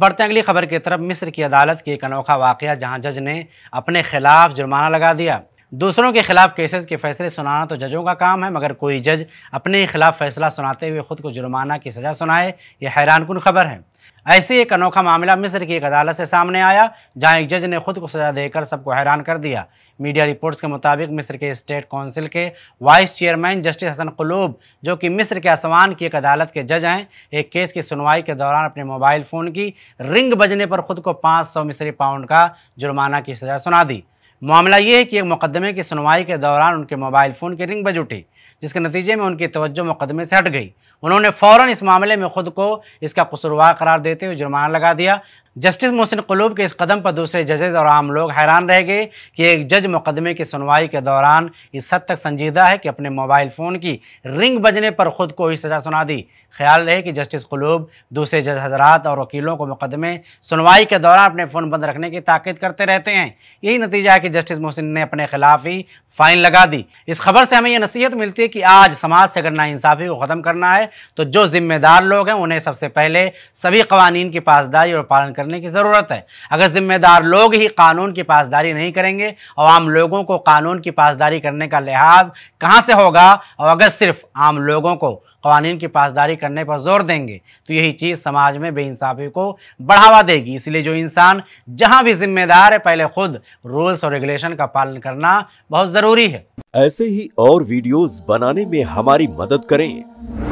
बढ़ते अगली खबर की तरफ मिस्र की अदालत की एक अनोखा वाकया जहां जज ने अपने खिलाफ जुर्माना लगा दिया दूसरों के खिलाफ केसेस के फैसले सुनाना तो जजों का काम है मगर कोई जज अपने खिलाफ फैसला सुनाते हुए खुद को जुर्माना की सज़ा सुनाए यह हैरानकुन खबर है ऐसे एक अनोखा मामला मिस्र की एक अदालत से सामने आया जहां एक जज ने खुद को सजा देकर सबको हैरान कर दिया मीडिया रिपोर्ट्स के मुताबिक मिस्र के स्टेट काउंसिल के वाइस चेयरमैन जस्टिस हसन कलूब जो कि मिस्र के आसमान की एक अदालत के जज हैं एक केस की सुनवाई के दौरान अपने मोबाइल फ़ोन की रिंग बजने पर खुद को सौ मिस्री पाउंड का जुर्माना की सज़ा सुना दी मामला ये है कि एक मुकदमे की सुनवाई के दौरान उनके मोबाइल फ़ोन की रिंग बज उठी जिसके नतीजे में उनकी तवज्जो मुकदमे से हट गई उन्होंने फौरन इस मामले में खुद को इसका कसूरवार करार देते हुए जुर्माना लगा दिया जस्टिस मोहसिन कलूब के इस कदम पर दूसरे जजेज और आम लोग हैरान रह गए कि एक जज मुकदमे की सुनवाई के दौरान इस हद तक संजीदा है कि अपने मोबाइल फ़ोन की रिंग बजने पर खुद को ही सज़ा सुना दी ख्याल रहे कि जस्टिस कलूब दूसरे जज हजरात और वकीलों को मुकदमे सुनवाई के दौरान अपने फ़ोन बंद रखने की ताकद करते रहते हैं यही नतीजा है कि जस्टिस मोहसिन ने अपने खिलाफ ही फाइन लगा दी इस खबर से हमें यह नसीहत मिलती है कि आज समाज से अगर नाइंसाफ़ी को ख़त्म करना है तो जो जिम्मेदार लोग हैं उन्हें सबसे पहले सभी कवानीन की पासदारी और पालन करने की ज़रूरत है अगर ज़िम्मेदार लोग ही कानून की पासदारी नहीं करेंगे और आम लोगों को कानून की पासदारी करने का लिहाज कहाँ से होगा और अगर सिर्फ आम लोगों को कवानीन की पासदारी करने पर जोर देंगे तो यही चीज़ समाज में बेइंसाफ़ी को बढ़ावा देगी इसलिए जो इंसान जहाँ भी जिम्मेदार है पहले खुद रूल्स और रेगुलेशन का पालन करना बहुत ज़रूरी है ऐसे ही और वीडियोस बनाने में हमारी मदद करें